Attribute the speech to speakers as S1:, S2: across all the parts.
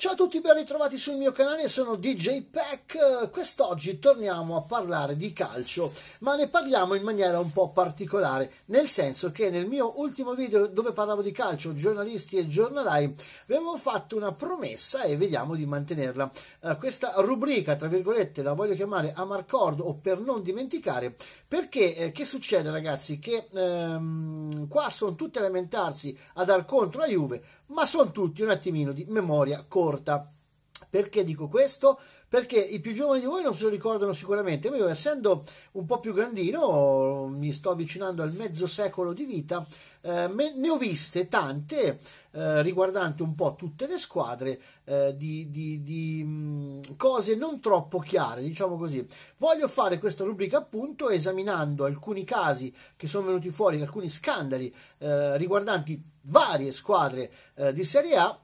S1: Ciao a tutti, ben ritrovati sul mio canale, sono DJ Pack. Quest'oggi torniamo a parlare di calcio, ma ne parliamo in maniera un po' particolare, nel senso che nel mio ultimo video dove parlavo di calcio, giornalisti e giornalai, avevo fatto una promessa e vediamo di mantenerla. Eh, questa rubrica, tra virgolette, la voglio chiamare Amarcord o per non dimenticare, perché eh, che succede ragazzi? Che ehm, qua sono tutti a lamentarsi, a dar contro a Juve, ma sono tutti un attimino di memoria corta corta. Perché dico questo? Perché i più giovani di voi non se lo ricordano sicuramente. Io, essendo un po' più grandino, mi sto avvicinando al mezzo secolo di vita, eh, ne ho viste tante eh, riguardanti un po' tutte le squadre eh, di, di, di mh, cose non troppo chiare, diciamo così. Voglio fare questa rubrica appunto esaminando alcuni casi che sono venuti fuori, alcuni scandali eh, riguardanti varie squadre eh, di Serie A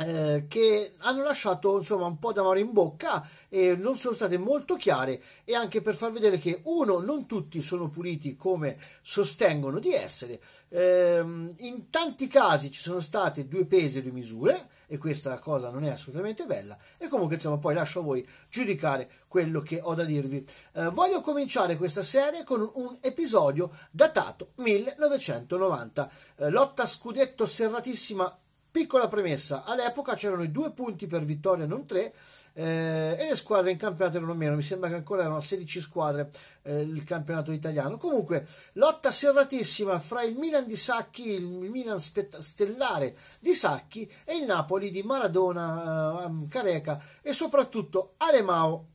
S1: eh, che hanno lasciato insomma un po' d'amore in bocca e non sono state molto chiare e anche per far vedere che uno non tutti sono puliti come sostengono di essere eh, in tanti casi ci sono state due pesi e due misure e questa cosa non è assolutamente bella e comunque insomma poi lascio a voi giudicare quello che ho da dirvi eh, voglio cominciare questa serie con un episodio datato 1990 eh, lotta scudetto serratissima Piccola premessa, all'epoca c'erano i due punti per vittoria, non tre, eh, e le squadre in campionato erano meno, mi sembra che ancora erano 16 squadre eh, il campionato italiano. Comunque, lotta serratissima fra il Milan di Sacchi, il Milan stellare di Sacchi e il Napoli di Maradona, eh, Careca e soprattutto Alemao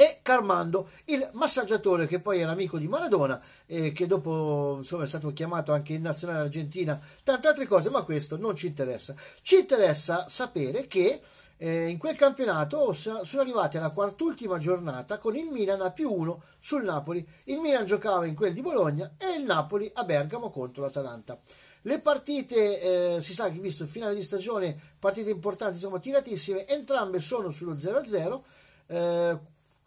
S1: e Carmando, il massaggiatore che poi era amico di Maradona e che dopo insomma, è stato chiamato anche in nazionale argentina, tante altre cose, ma questo non ci interessa. Ci interessa sapere che eh, in quel campionato sono arrivati alla quart'ultima giornata con il Milan a più uno sul Napoli. Il Milan giocava in quel di Bologna e il Napoli a Bergamo contro l'Atalanta. Le partite, eh, si sa che visto il finale di stagione, partite importanti, insomma tiratissime, entrambe sono sullo 0-0. Eh,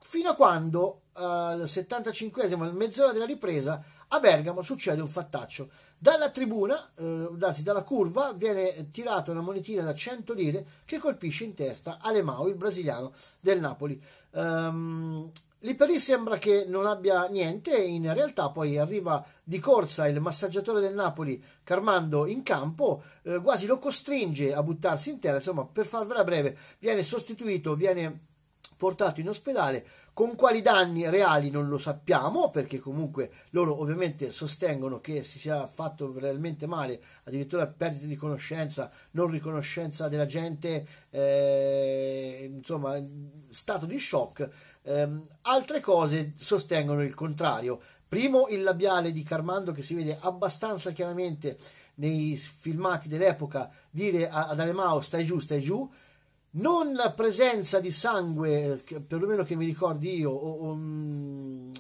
S1: fino a quando al eh, 75esimo, mezz'ora della ripresa, a Bergamo succede un fattaccio. Dalla tribuna, eh, anzi dalla curva, viene tirata una monetina da 100 lire che colpisce in testa Alemão, il brasiliano del Napoli. Um, lì sembra che non abbia niente, in realtà poi arriva di corsa il massaggiatore del Napoli Carmando in campo, eh, quasi lo costringe a buttarsi in terra, insomma per farvela breve viene sostituito, viene portato in ospedale. Con quali danni reali non lo sappiamo, perché comunque loro ovviamente sostengono che si sia fatto realmente male, addirittura perdita di conoscenza, non riconoscenza della gente, eh, insomma, stato di shock. Eh, altre cose sostengono il contrario. Primo, il labiale di Carmando che si vede abbastanza chiaramente nei filmati dell'epoca dire ad Alemao stai giù, stai giù non la presenza di sangue, che, perlomeno che mi ricordi io, o, o, mm,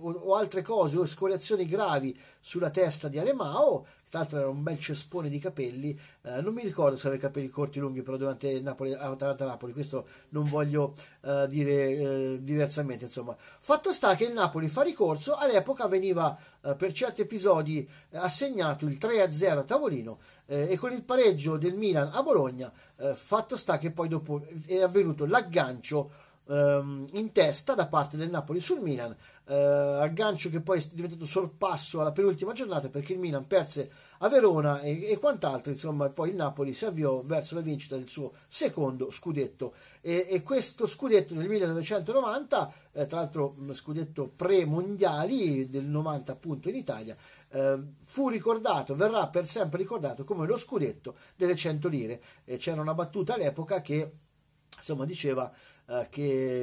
S1: o altre cose, o scoriazioni gravi sulla testa di Alemao, tra l'altro era un bel cespone di capelli, eh, non mi ricordo se aveva capelli corti o lunghi, però durante Napoli, Atalanta-Napoli, questo non voglio eh, dire eh, diversamente, insomma. Fatto sta che il Napoli fa ricorso, all'epoca veniva eh, per certi episodi eh, assegnato il 3-0 a tavolino, eh, e con il pareggio del Milan a Bologna, eh, fatto sta che poi dopo è avvenuto l'aggancio ehm, in testa da parte del Napoli sul Milan, eh, aggancio che poi è diventato sorpasso alla penultima giornata perché il Milan perse a Verona e, e, quant'altro, insomma, poi il Napoli si avviò verso la vincita del suo secondo scudetto e, e questo scudetto nel 1990, eh, tra l'altro mm, scudetto pre-mondiali del 90 appunto in Italia, eh, fu ricordato, verrà per sempre ricordato come lo scudetto delle 100 lire. E c'era una battuta all'epoca che insomma diceva eh, che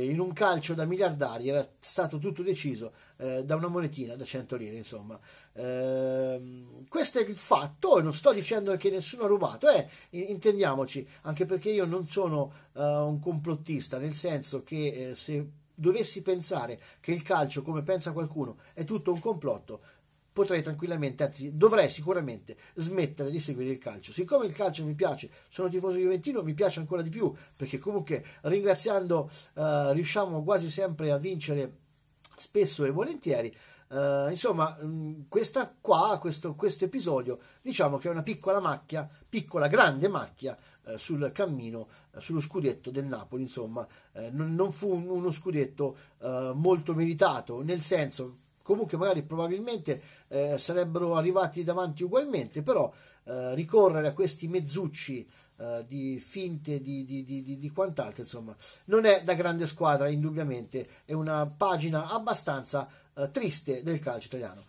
S1: in un calcio da miliardari era stato tutto deciso eh, da una monetina da 100 lire insomma ehm, questo è il fatto e non sto dicendo che nessuno ha rubato eh, intendiamoci anche perché io non sono eh, un complottista nel senso che eh, se dovessi pensare che il calcio come pensa qualcuno è tutto un complotto potrei tranquillamente, anzi dovrei sicuramente smettere di seguire il calcio. Siccome il calcio mi piace, sono tifoso juventino, mi piace ancora di più, perché comunque ringraziando eh, riusciamo quasi sempre a vincere spesso e volentieri. Eh, insomma, mm, questa qua, questo, episodio, diciamo che è una piccola macchia, piccola grande macchia eh, sul cammino, eh, sullo scudetto del Napoli. Insomma, eh, non, non, fu uno scudetto eh, molto meritato, nel senso comunque magari probabilmente eh, sarebbero arrivati davanti ugualmente, però eh, ricorrere a questi mezzucci eh, di finte, di, di, di, di, quant'altro, insomma, non è da grande squadra, indubbiamente, è una pagina abbastanza eh, triste del calcio italiano.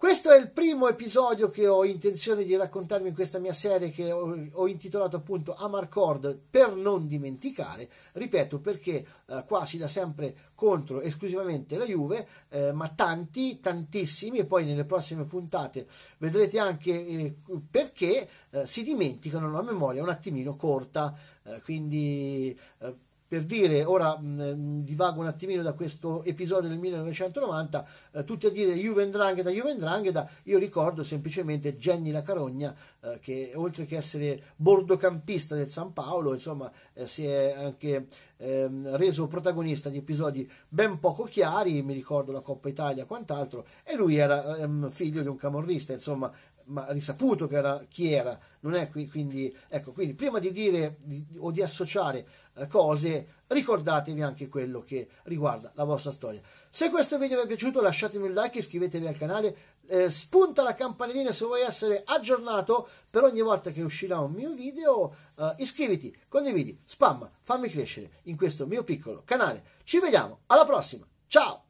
S1: Questo è il primo episodio che ho intenzione di raccontarvi in questa mia serie che ho, intitolato appunto Amarcord per non dimenticare, ripeto perché eh, qua si dà sempre contro esclusivamente la Juve, eh, ma tanti, tantissimi e poi nelle prossime puntate vedrete anche eh, perché eh, si dimenticano la memoria un attimino corta, eh, quindi eh, per dire, ora mh, divago un attimino da questo episodio del 1990, eh, tutti a dire Juve Ndrangheta, Juve Ndrangheta, io ricordo semplicemente Jenny La Carogna eh, che oltre che essere bordocampista del San Paolo, insomma, eh, si è anche ehm, reso protagonista di episodi ben poco chiari, mi ricordo la Coppa Italia e quant'altro, e lui era ehm, figlio di un camorrista, insomma, ma risaputo che era, chi era, non è qui, quindi, ecco, quindi prima di dire di, o di associare eh, cose, ricordatevi anche quello che riguarda la vostra storia. Se questo video vi è piaciuto lasciatemi un like, iscrivetevi al canale, eh, spunta la campanellina se vuoi essere aggiornato per ogni volta che uscirà un mio video, eh, iscriviti, condividi, spam, fammi crescere in questo mio piccolo canale. Ci vediamo, alla prossima, ciao!